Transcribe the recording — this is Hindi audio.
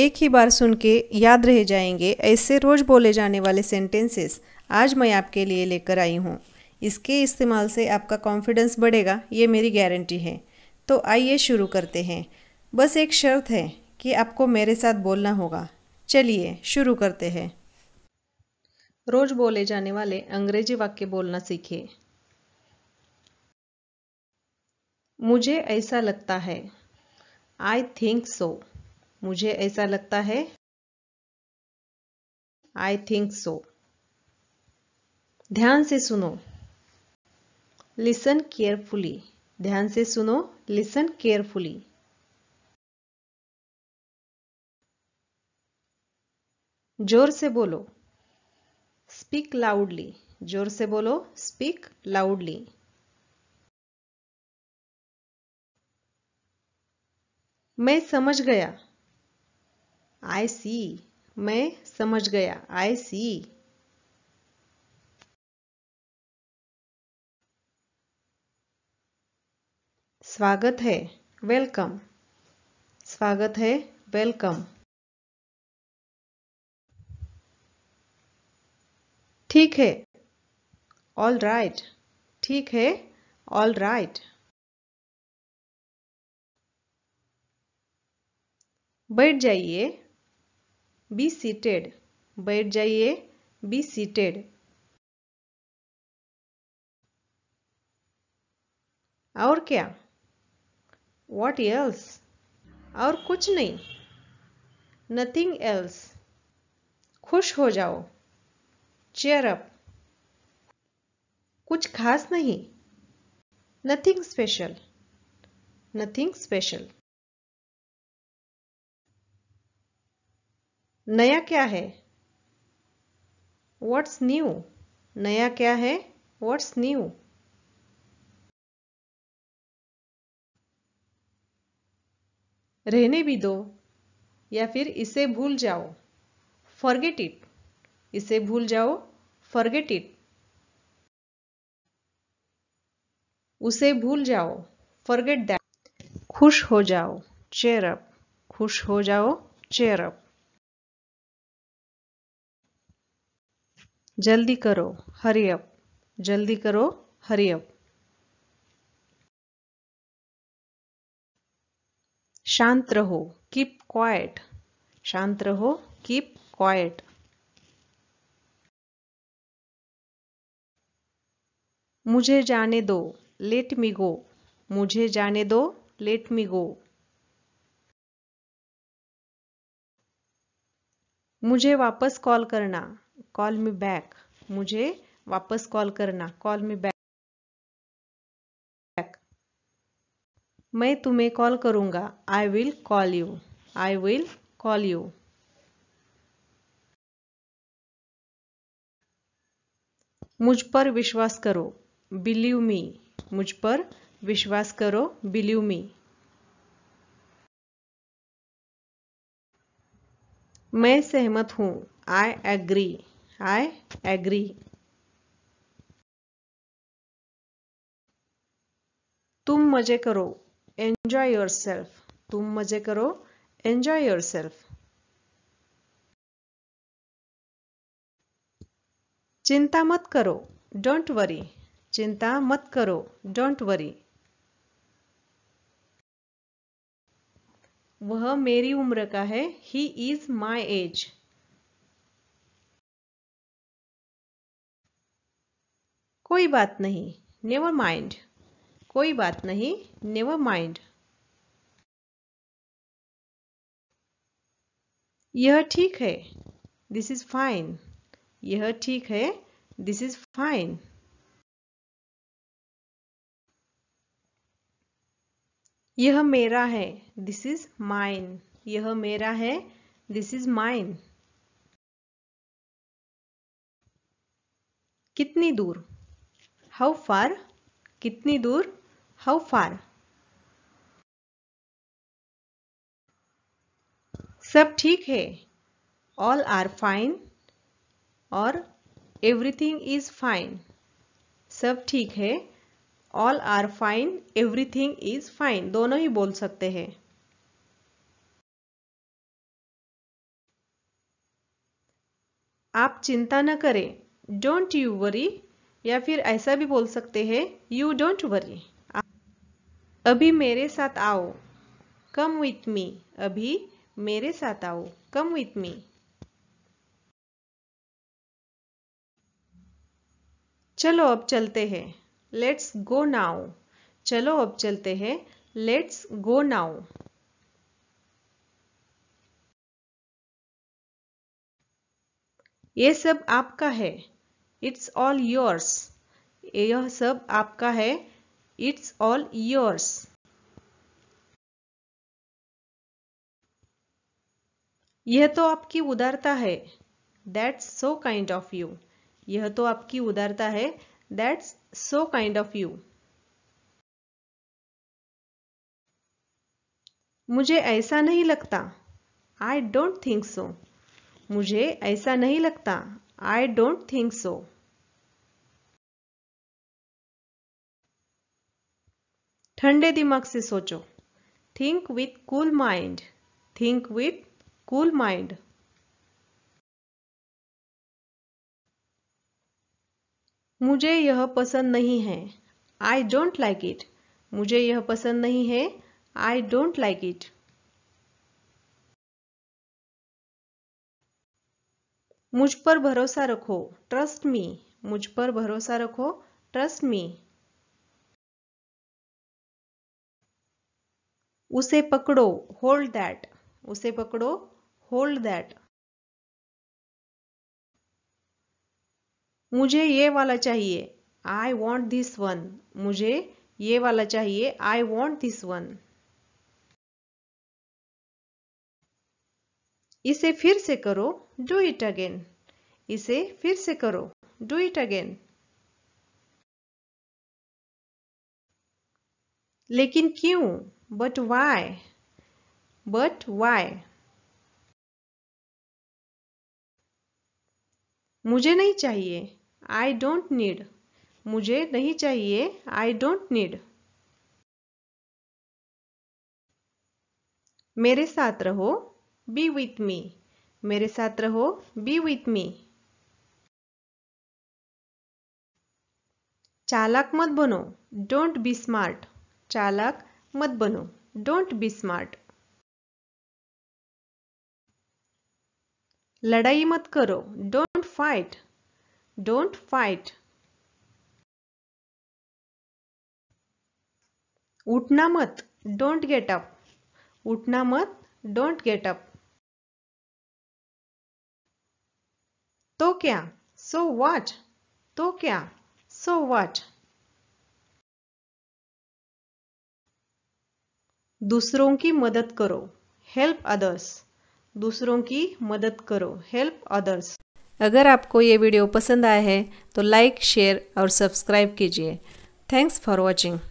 एक ही बार सुन के याद रह जाएंगे ऐसे रोज़ बोले जाने वाले सेंटेंसेस आज मैं आपके लिए लेकर आई हूँ इसके इस्तेमाल से आपका कॉन्फिडेंस बढ़ेगा ये मेरी गारंटी है तो आइए शुरू करते हैं बस एक शर्त है कि आपको मेरे साथ बोलना होगा चलिए शुरू करते हैं रोज़ बोले जाने वाले अंग्रेजी वाक्य बोलना सीखिए मुझे ऐसा लगता है आई थिंक सो मुझे ऐसा लगता है आई थिंक सो ध्यान से सुनो लिसन केयरफुली ध्यान से सुनो लिसन केयरफुली जोर से बोलो स्पीक लाउडली जोर से बोलो स्पीक लाउडली मैं समझ गया आई सी मैं समझ गया आई सी स्वागत है वेलकम स्वागत है वेलकम ठीक है ऑल राइट ठीक है ऑल राइट बैठ जाइए बी सीटेड बैठ जाइए बी सीटेड और क्या वॉट एल्स और कुछ नहीं नथिंग एल्स खुश हो जाओ चेयर अप कुछ खास नहीं नथिंग स्पेशल नथिंग स्पेशल नया क्या है व्हाट्स न्यू नया क्या है व्हाट्स न्यू रहने भी दो या फिर इसे भूल जाओ फॉरगेट इट इसे भूल जाओ फॉरगेट इट उसे भूल जाओ फॉरगेट दैट खुश हो जाओ चेयर अप खुश हो जाओ चेयर अप जल्दी करो हरी अप जल्दी करो हरी अप शांत रहो कीप क्वाइट शांत रहो कीप क्वाइट मुझे जाने दो लेट मी गो मुझे जाने दो लेट मी गो मुझे वापस कॉल करना कॉल मी बैक मुझे वापस कॉल करना कॉल मी बैक मैं तुम्हें कॉल करूंगा I will call you I will call you मुझ पर विश्वास करो बिलीव मी मुझ पर विश्वास करो बिलीव मी मैं सहमत हूं आई एग्री आई एग्री तुम मजे करो एंजॉय योर सेल्फ तुम मजे करो एंजॉय योर सेल्फ चिंता मत करो डोंट वरी चिंता मत करो डोंट वरी वह मेरी उम्र का है ही इज माई एज कोई बात नहीं नेवर माइंड कोई बात नहीं नेवर माइंड यह ठीक है दिस इज फाइन यह ठीक है दिस इज फाइन यह मेरा है दिस इज माइन यह मेरा है दिस इज माइन कितनी दूर हाउ फार कितनी दूर हाउ फार सब ठीक है ऑल आर फाइन और एवरीथिंग इज फाइन सब ठीक है all are fine everything is fine दोनों ही बोल सकते हैं आप चिंता न करें डोंट यू वरी या फिर ऐसा भी बोल सकते हैं यू डोंट वरी अभी मेरे साथ आओ कम विथ मी अभी मेरे साथ आओ कम विथ मी चलो अब चलते हैं लेट्स गो नाउ चलो अब चलते हैं लेट्स गो नाउ ये सब आपका है इट्स ऑल योर्स यह सब आपका है इट्स ऑल योर्स यह तो आपकी उदारता है that's so kind of you यह तो आपकी उदारता है that's so kind of you मुझे ऐसा नहीं लगता आई डोंट थिंक सो मुझे ऐसा नहीं लगता I don't think so. ठंडे दिमाग से सोचो think with cool mind think with cool mind मुझे यह पसंद नहीं है आई डोंट लाइक इट मुझे यह पसंद नहीं है आई डोंट लाइक इट मुझ पर भरोसा रखो ट्रस्ट मी मुझ पर भरोसा रखो ट्रस्ट मी उसे पकड़ो होल्ड दैट उसे पकड़ो होल्ड दैट मुझे ये वाला चाहिए आई वॉन्ट दिस वन मुझे ये वाला चाहिए आई वॉन्ट दिस वन इसे फिर से करो डू इट अगेन इसे फिर से करो डू इट अगेन लेकिन क्यों बट वाई बट वाई मुझे नहीं चाहिए आई डोंट नीड मुझे नहीं चाहिए आई डोंट नीड मेरे साथ रहो बी विथ मी मेरे साथ रहो बी विथ मी चालक मत बनो डोंट बी स्मार्ट चालक मत बनो डोंट बी स्मार्ट लड़ाई मत करो डोंट फाइट डोंट फाइट उठना मत डोंट गेट अप उठना मत डोंट गेट अप तो क्या सो वॉट तो क्या सो वॉट दूसरों की मदद करो हेल्प अदर्स दूसरों की मदद करो हेल्प अदर्स अगर आपको ये वीडियो पसंद आया है तो लाइक शेयर और सब्सक्राइब कीजिए थैंक्स फॉर वॉचिंग